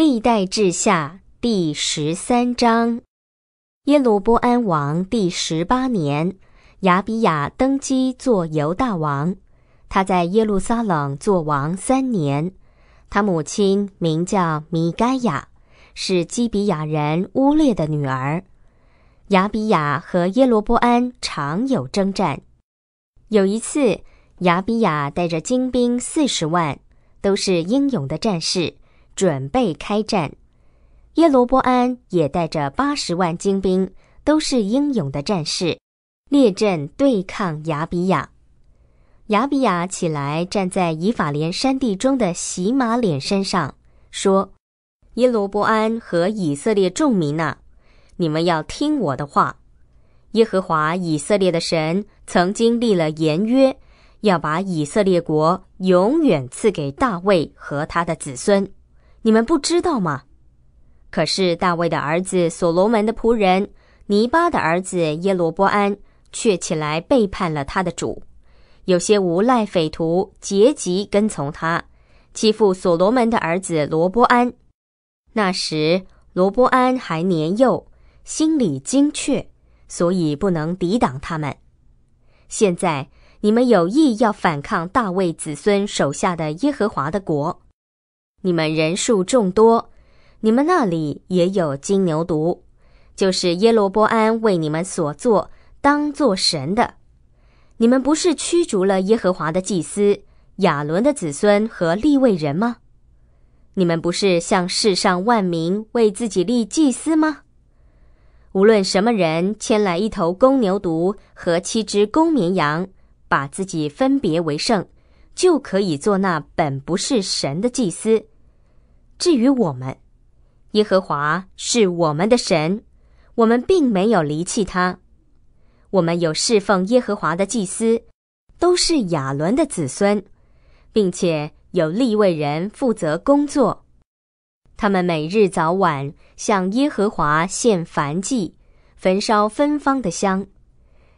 历代志下第十三章，耶罗波安王第十八年，亚比亚登基做犹大王，他在耶路撒冷做王三年。他母亲名叫米该亚，是基比亚人乌列的女儿。亚比亚和耶罗波安常有征战。有一次，亚比亚带着精兵四十万，都是英勇的战士。准备开战，耶罗波安也带着八十万精兵，都是英勇的战士，列阵对抗雅比雅。比雅起来，站在以法莲山地中的洗马脸山上，说：“耶罗波安和以色列众民啊，你们要听我的话。耶和华以色列的神曾经立了言约，要把以色列国永远赐给大卫和他的子孙。”你们不知道吗？可是大卫的儿子所罗门的仆人尼巴的儿子耶罗波安却起来背叛了他的主，有些无赖匪徒结集跟从他，欺负所罗门的儿子罗波安。那时罗波安还年幼，心里精确，所以不能抵挡他们。现在你们有意要反抗大卫子孙手下的耶和华的国。你们人数众多，你们那里也有金牛犊，就是耶罗波安为你们所做，当做神的。你们不是驱逐了耶和华的祭司亚伦的子孙和立位人吗？你们不是向世上万民为自己立祭司吗？无论什么人牵来一头公牛犊和七只公绵羊，把自己分别为圣。就可以做那本不是神的祭司。至于我们，耶和华是我们的神，我们并没有离弃他。我们有侍奉耶和华的祭司，都是亚伦的子孙，并且有立位人负责工作。他们每日早晚向耶和华献燔祭，焚烧芬芳的香，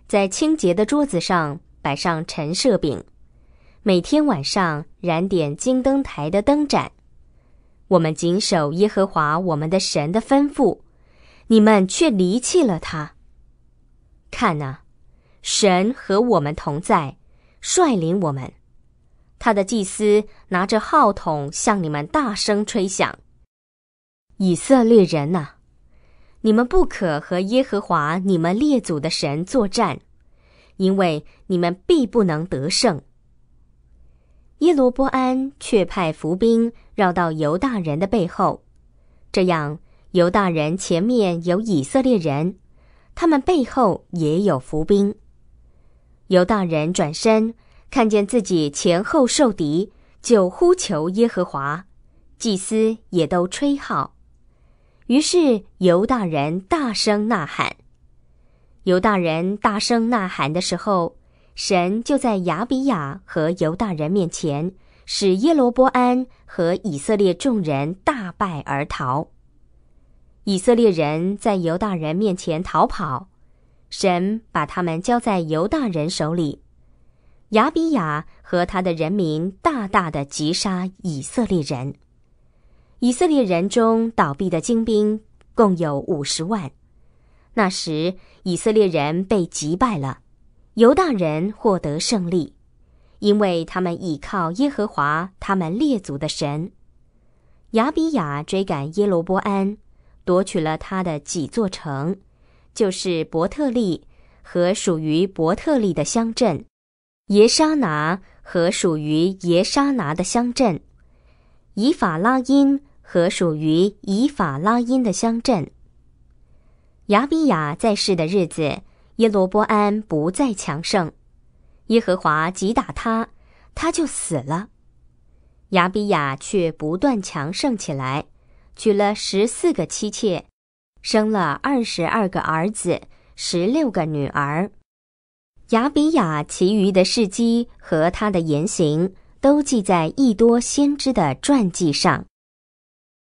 在清洁的桌子上摆上陈设饼。每天晚上燃点金灯台的灯盏，我们谨守耶和华我们的神的吩咐，你们却离弃了他。看呐，神和我们同在，率领我们。他的祭司拿着号筒向你们大声吹响。以色列人呐，你们不可和耶和华你们列祖的神作战，因为你们必不能得胜。耶罗波安却派伏兵绕到犹大人的背后，这样犹大人前面有以色列人，他们背后也有伏兵。犹大人转身看见自己前后受敌，就呼求耶和华，祭司也都吹号。于是犹大人大声呐喊。犹大人大声呐喊的时候。神就在雅比亚和犹大人面前，使耶罗波安和以色列众人大败而逃。以色列人在犹大人面前逃跑，神把他们交在犹大人手里。雅比亚和他的人民大大的击杀以色列人。以色列人中倒闭的精兵共有五十万。那时以色列人被击败了。犹大人获得胜利，因为他们倚靠耶和华他们列祖的神。亚比亚追赶耶罗波安，夺取了他的几座城，就是伯特利和属于伯特利的乡镇，耶沙拿和属于耶沙拿的乡镇，以法拉因和属于以法拉因的乡镇。亚比亚在世的日子。耶罗波安不再强盛，耶和华击打他，他就死了。亚比雅却不断强盛起来，娶了十四个妻妾，生了二十二个儿子，十六个女儿。亚比雅其余的事迹和他的言行都记在异多先知的传记上。